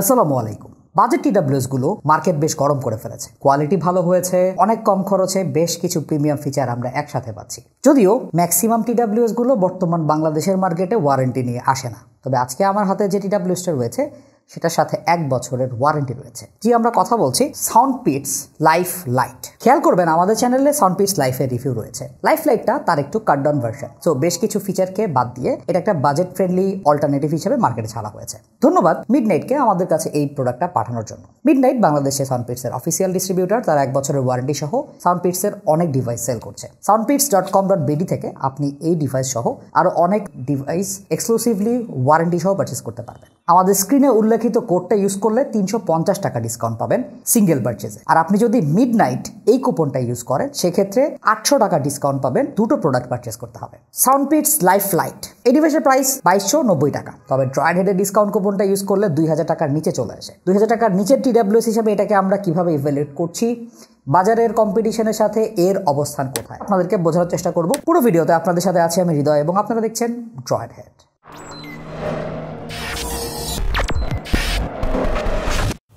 আসসালামু আলাইকুম budget TWS গুলো মার্কেট বেশ গরম করে ফেলেছে কোয়ালিটি ভালো হয়েছে অনেক কম খরচে বেশ কিছু প্রিমিয়াম ফিচার আমরা একসাথে পাচ্ছি যদিও ম্যাক্সিমাম টিডাব্লিউএস গুলো বর্তমান বাংলাদেশের মার্কেটে ওয়ারেন্টি নিয়ে আসে না তবে আজকে আমার হাতে যে টিডাব্লিউএসটা রয়েছে সেটার সাথে এক বছরের ওয়ারেন্টি রয়েছে জি আমরা কথা বলছি সাউন্ড পিটস লাইফ লাইট খেয়াল করবেন আমাদের চ্যানেলে সাউন্ড পিটস লাইফের রিভিউ রয়েছে লাইফ লাইটটা তার একটু কাটডাউন ভার্সন সো বেশ কিছু ফিচারকে বাদ দিয়ে এটা একটা বাজেট ফ্রেন্ডলি অল্টারনেটিভ হিসেবে মার্কেটে ছাড়া হয়েছে ধন্যবাদ মিড নাইটকে আমাদের কাছে এই প্রোডাক্টটা পাঠানোর জন্য নাইট বাংলাদেশে সাউন্ড পিটসের অফিসিয়াল ডিস্ট্রিবিউটার তার এক বছরের ওয়ারেন্টি সহ সাউন্ড পিটসের অনেক ডিভাইস সেল করছে Soundpeats dot com dot BD থেকে আপনি এই ডিভাইস সহ আরও অনেক ডিভাইস এক্সক্লুসিভলি ওয়ারেন্টি সহ পারচেস করতে পারবেন আমাদের স্ক্রিনে উল্লেখিত কোডটা ইউজ করলে তিনশো পঞ্চাশ টাকা ডিসকাউন্ট পাবেন সিঙ্গেল পারচেজে আর আপনি যদি মিড নাইট এই কুপনটা ইউজ করেন সেক্ষেত্রে আটশো টাকা ডিসকাউন্ট পাবেন দুটো প্রোডাক্ট পারচেস করতে হবে সাউন্ড পিটস লাইফ লাইট এই ডিভাইসের প্রাইস বাইশশো নব্বই টাকা তবে ড্রয়েড হেডের ডিসকাউন্ট কুপনটা ইউজ করলে দুই হাজার টাকার নিচে চলে আসে দুই হাজার টাকার নিচের টিডাব্লিউএস হিসাবে এটাকে আমরা কিভাবে ইভ্যালুয়েট করছি বাজারের কম্পিটিশনের সাথে এর অবস্থান কোথায় আপনাদেরকে বোঝানোর চেষ্টা করব পুরো ভিডিওতে আপনাদের সাথে আছি আমি হৃদয় এবং আপনারা দেখছেন ড্রয়েড হেড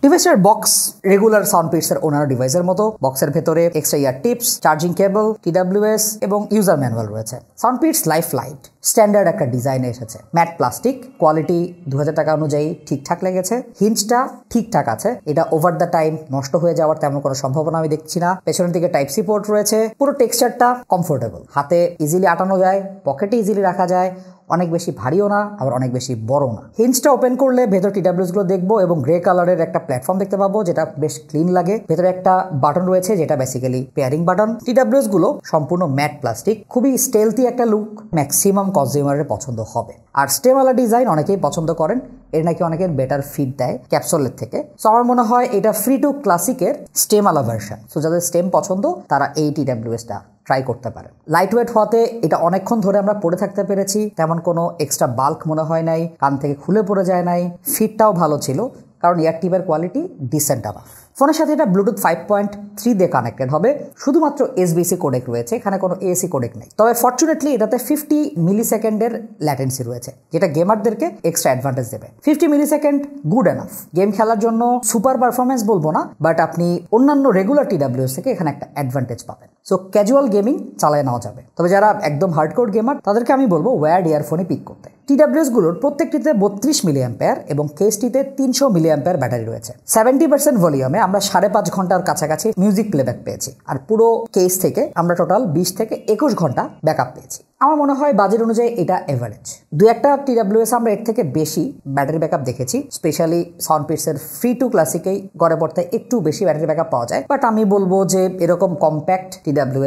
ডিভাইসের বক্স রেগুলার সাউন্ড পিটসের অন্যান্য ডিভাইসের মতো বক্সের ভেতরে extra ear tips charging cable TWS এবং ইউজার ম্যানুয়াল রয়েছে Soundpeats Life Lite standard একটা ডিজাইনে এসেছে ম্যাট প্লাস্টিক কোয়ালিটি দু টাকা অনুযায়ী ঠিকঠাক লেগেছে হিঞ্চটা ঠিকঠাক আছে এটা ওভার দ্য টাইম নষ্ট হয়ে যাওয়ার তেমন কোনো সম্ভাবনা আমি দেখছি না পেছনের দিকে টাইপ সি পোর্ট রয়েছে পুরো টেক্সচারটা কমফোর্টেবল হাতে ইজিলি আটানো যায় পকেটে ইজিলি রাখা যায় অনেক বেশি ভারীও না আবার অনেক বেশি বড়ও না হিঞ্চটা ওপেন করলে ভেতর টিডাব্লিউসগুলো দেখবো এবং গ্রে কালারের একটা প্ল্যাটফর্ম দেখতে পাবো যেটা বেশ ক্লিন লাগে ভেতরে একটা বাটন রয়েছে যেটা বেসিক্যালি পেয়ারিং বাটন টিডাব্লিউসগুলো সম্পূর্ণ ম্যাট প্লাস্টিক খুবই স্টেলথি একটা লুক ম্যাক্সিমাম কনজিউমারের পছন্দ হবে আর স্টেমালা ডিজাইন অনেকেই পছন্দ করেন এর নাকি অনেকের বেটার ফিট দেয় ক্যাপসুলের থেকে সো আমার মনে হয় এটা ফ্রি টু ক্লাসিকের স্টেমালা ভার্সন সো যাদের স্টেম পছন্দ তারা এই টি ডাব্লিউএসটা ট্রাই করতে পারে লাইট ওয়েট হওয়াতে এটা অনেকক্ষণ ধরে আমরা পড়ে থাকতে পেরেছি তেমন কোনো এক্সট্রা বাল্ক মনে হয় নাই কান থেকে খুলে পড়ে যায় নাই ফিটটাও ভালো ছিল কারণ ইয়ার টিপের কোয়ালিটি ডিসেন্ট আবার ফোনের সাথে এটা ব্লুটুথ ফাইভ পয়েন্ট থ্রি দিয়ে কানেক্টেড হবে শুধুমাত্র এসবিসি কোডেক রয়েছে এখানে কোনো এসি কোডেক নেই তবে ফর্চুনেটলি এটাতে ফিফটি মিলি সেকেন্ডের ল্যাটেন্সি রয়েছে যেটা গেমারদেরকে এক্সট্রা অ্যাডভান্টেজ দেবে fifty milli second good enough game খেলার জন্য সুপার পারফরমেন্স বলবো না বাট আপনি অন্যান্য রেগুলার টিডাব্লিউএস থেকে এখানে একটা অ্যাডভান্টেজ পাবেন সো ক্যাজুয়াল গেমিং চালায় নেওয়া যাবে তবে যারা একদম হার্ডকোর গেমার তাদেরকে আমি বলবো ওয়্যার্ড ইয়ারফোনে পিক করতে টিডাব্লিউসগুলোর প্রত্যেকটিতে বত্রিশ মিলি অ্যাম্পেয়ার এবং কেসটিতে তিনশো মিলি অ্যাম্পেয়ার ব্যাটারি রয়েছে সেভেন্টি পার্সেন্ট ভলিউমে আমরা সাড়ে পাঁচ ঘন্টার কাছাকাছি মিউজিক প্লেব্যাক পেয়েছি আর পুরো কেস থেকে আমরা টোটাল বিশ থেকে একুশ ঘন্টা ব্যাক পেয়েছি আমার মনে হয় বাজেট অনুযায়ী এটা এভারেজ দু একটা টি ডাব্লিউ এস আমরা এর থেকে বেশি ব্যাটারি ব্যাকআপ দেখেছি স্পেশালি সাউন্ড পিটসের ফ্রি টু ক্লাসিকেই গড়ে পড়তে একটু বেশি ব্যাটারি ব্যাকআপ পাওয়া যায় বাট আমি বলবো যে এরকম কম্প্যাক্ট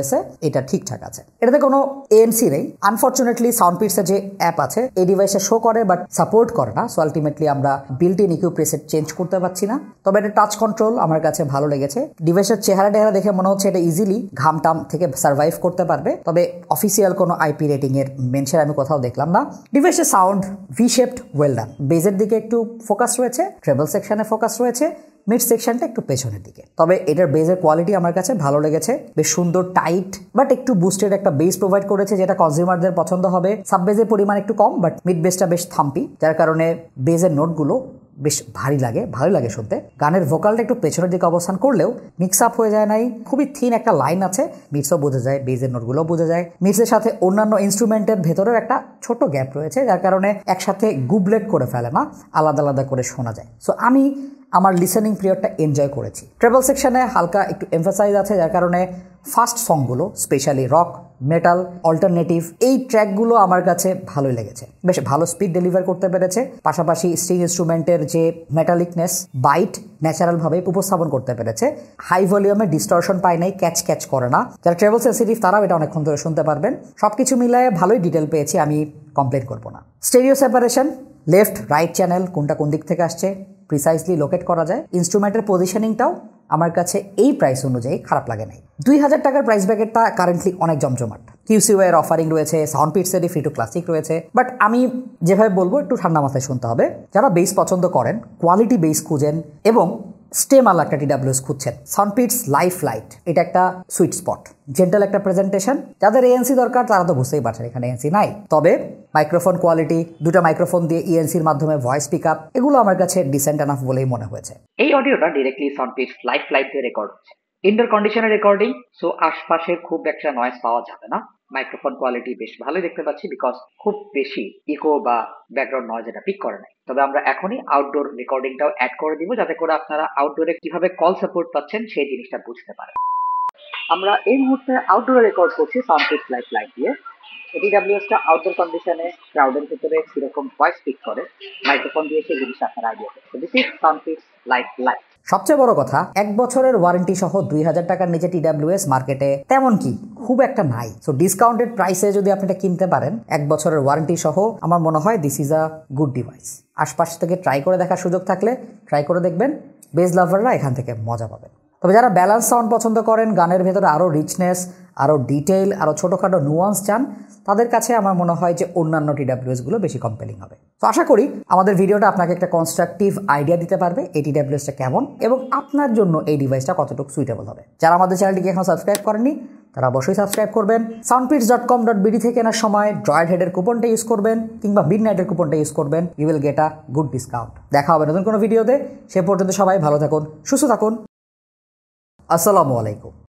এস এ এটা ঠিকঠাক আছে এটাতে কোনো এএমসি নেই আনফর্চুনেটলি সাউন্ড পিটসের যে অ্যাপ আছে এই ডিভাইসে শো করে বাট সাপোর্ট করে না সো আলটিমেটলি আমরা built in EQ preset change করতে পারছি না তবে এটা টাচ কন্ট্রোল আমার কাছে ভালো লেগেছে ডিভাইসের চেহারা টেহারা দেখে মনে হচ্ছে এটা ইজিলি ঘামটাম থেকে সার্ভাইভ করতে পারবে তবে অফিসিয়াল কোনো আইপি আইপি রেটিংয়ের মেনশন আমি কোথাও দেখলাম না ডিভাইসের sound V shaped well done বেজের দিকে একটু ফোকাস রয়েছে ট্রেভেল সেকশানে ফোকাস রয়েছে মিড সেকশনটা একটু পেছনের দিকে তবে এটার বেজের কোয়ালিটি আমার কাছে ভালো লেগেছে বেশ সুন্দর টাইট বাট একটু বুস্টেড একটা বেস প্রোভাইড করেছে যেটা কনজিউমারদের পছন্দ হবে সাব বেজের পরিমাণ একটু কম বাট মিড বেসটা বেশ থাম্পি যার কারণে বেজের নোটগুলো বেশ ভারী লাগে ভালো লাগে শুনতে গানের ভোকালটা একটু পেছনের দিকে অবস্থান করলেও মিক্স আপ হয়ে যায় নাই খুবই থিন একটা লাইন আছে মিটসও বোঝা যায় বেজের নোটগুলো বোঝা যায় মিক্সের সাথে অন্যান্য ইনস্ট্রুমেন্টের ভেতরেও একটা ছোট গ্যাপ রয়েছে যার কারণে একসাথে গুবলেট করে ফেলে না আলাদা আলাদা করে শোনা যায় সো আমি আমার লিসেনিং পিরিয়ডটা এনজয় করেছি ট্রেবল সেকশনে হালকা একটু এমফাসাইজ আছে যার কারণে ফার্স্ট সংগুলো স্পেশালি রক মেটাল অল্টারনেটিভ এই ট্র্যাকগুলো আমার কাছে ভালোই লেগেছে বেশ ভালো স্পিড ডেলিভার করতে পেরেছে পাশাপাশি স্ট্রিং ইনস্ট্রুমেন্টের যে মেটালিকনেস বাইট ন্যাচারালভাবে উপস্থাপন করতে পেরেছে হাই ভলিউমে ডিস্টর্শন পায় নাই ক্যাচ ক্যাচ করে না যারা ট্রেভেল সেন্সিটিভ তারাও এটা অনেকক্ষণ ধরে শুনতে পারবেন সব কিছু মিলায় ভালোই ডিটেল পেয়েছি আমি কমপ্লেন করবো না stereo separation left right channel কোনটা কোন দিক থেকে আসছে প্রিসাইসলি লোকেট করা যায় ইনস্ট্রুমেন্টের পজিশনিংটাও আমার কাছে এই প্রাইস অনুযায়ী খারাপ লাগে নাই দুই হাজার টাকার প্রাইস ব্যাকেটটা কারেন্টলি অনেক জমজমাট কিউসিওয়ের অফারিং রয়েছে সাউন্ড পিটসেরই ফ্রি টু ক্লাসিক রয়েছে বাট আমি যেভাবে বলবো একটু ঠান্ডা মাথায় শুনতে হবে যারা বেস পছন্দ করেন কোয়ালিটি বেস খুঁজেন এবং স্টেম একটা টিডাব্লিউএস খুঁজছেন সানপিটস লাইফ লাইট এটা একটা সুইট স্পট জেন্টাল একটা প্রেজেন্টেশন যাদের এএনসি দরকার তারা তো বুঝতেই পারছেন এখানে এএনসি নাই তবে মাইক্রোফোন কোয়ালিটি দুটা মাইক্রোফোন দিয়ে ইএনসির e মাধ্যমে ভয়েস পিক আপ এগুলো আমার কাছে ডিসেন্ট এনাফ বলেই মনে হয়েছে এই অডিওটা ডিরেক্টলি সানপিটস লাইফ লাইট দিয়ে রেকর্ড হচ্ছে ইনডোর কন্ডিশনের রেকর্ডিং সো আশপাশে খুব একটা নয়েজ পাওয়া যাবে না মাইক্রোফোন কোয়ালিটি বেশ ভালোই দেখতে পাচ্ছি বিকজ খুব বেশি ইকো বা ব্যাকগ্রাউন্ড নয় যেটা পিক করে নাই তবে আমরা এখনই আউটডোর রেকর্ডিংটাও অ্যাড করে দিব যাতে করে আপনারা আউটডোরে কিভাবে কল সাপোর্ট পাচ্ছেন সেই জিনিসটা বুঝতে পারেন আমরা এই মুহূর্তে আউটডোরে রেকর্ড করছি সাউন্ড লাইট লাইট দিয়ে এটি ডাব্লিউএসটা আউটডোর কন্ডিশনে ক্রাউডের ভিতরে সেরকম ভয়েস পিক করে মাইক্রোফোন দিয়ে সেই জিনিসটা আপনারা idea this is sound lite lite সবচেয়ে বড় কথা এক বছরের ওয়ারেন্টি সহ দুই হাজার টাকার নিচে টিডাব্লিউএস মার্কেটে তেমন কি খুব একটা নাই সো ডিসকাউন্টেড প্রাইসে যদি আপনি এটা কিনতে পারেন এক বছরের ওয়ারেন্টি সহ আমার মনে হয় this is a good device আশপাশ থেকে ট্রাই করে দেখার সুযোগ থাকলে ট্রাই করে দেখবেন বেজ লাভাররা এখান থেকে মজা পাবেন তবে যারা ব্যালান্স সাউন্ড পছন্দ করেন গানের ভেতরে আরও রিচনেস আরও ডিটেইল আরও ছোটোখাটো নুয়ান্স চান তাদের কাছে আমার মনে হয় যে অন্যান্য টিডাব্লিউএসগুলো বেশি কম্পেলিং হবে তো আশা করি আমাদের ভিডিওটা আপনাকে একটা কনস্ট্রাকটিভ আইডিয়া দিতে পারবে এই টিডাব্লিউএসটা কেমন এবং আপনার জন্য এই ডিভাইসটা কতটুকু সুইটেবল হবে যারা আমাদের চ্যানেলটিকে এখন সাবস্ক্রাইব করেনি তারা অবশ্যই সাবস্ক্রাইব করবেন Soundpeats dot com dot BD থেকে কেনার সময় ড্রয়েড হেডের কুপনটা ইউজ করবেন কিংবা মিড নাইটের কুপনটা ইউজ করবেন you will get a good discount দেখা হবে নতুন কোনো ভিডিওতে সে পর্যন্ত সবাই ভালো থাকুন সুস্থ থাকুন আসসালামু আলাইকুম